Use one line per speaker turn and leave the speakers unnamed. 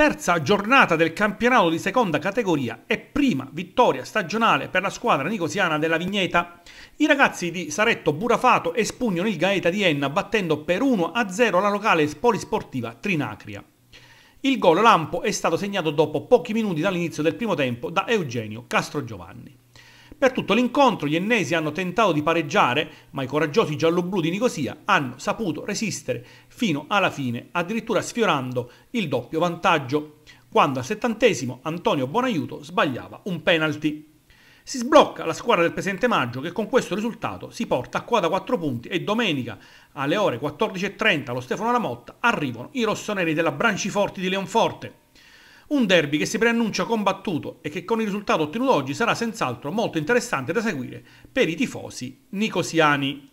Terza giornata del campionato di seconda categoria e prima vittoria stagionale per la squadra nicosiana della Vigneta. I ragazzi di Saretto Burafato espugnano il Gaeta di Enna battendo per 1-0 la locale polisportiva Trinacria. Il gol lampo è stato segnato dopo pochi minuti dall'inizio del primo tempo da Eugenio Castro Giovanni. Per tutto l'incontro gli ennesi hanno tentato di pareggiare, ma i coraggiosi gialloblu di Nicosia hanno saputo resistere fino alla fine, addirittura sfiorando il doppio vantaggio, quando al settantesimo Antonio Bonaiuto sbagliava un penalty. Si sblocca la squadra del presente maggio che con questo risultato si porta a quota 4 punti e domenica alle ore 14.30 allo Stefano Lamotta arrivano i rossoneri della Branciforti di Leonforte. Un derby che si preannuncia combattuto e che con il risultato ottenuto oggi sarà senz'altro molto interessante da seguire per i tifosi nicosiani.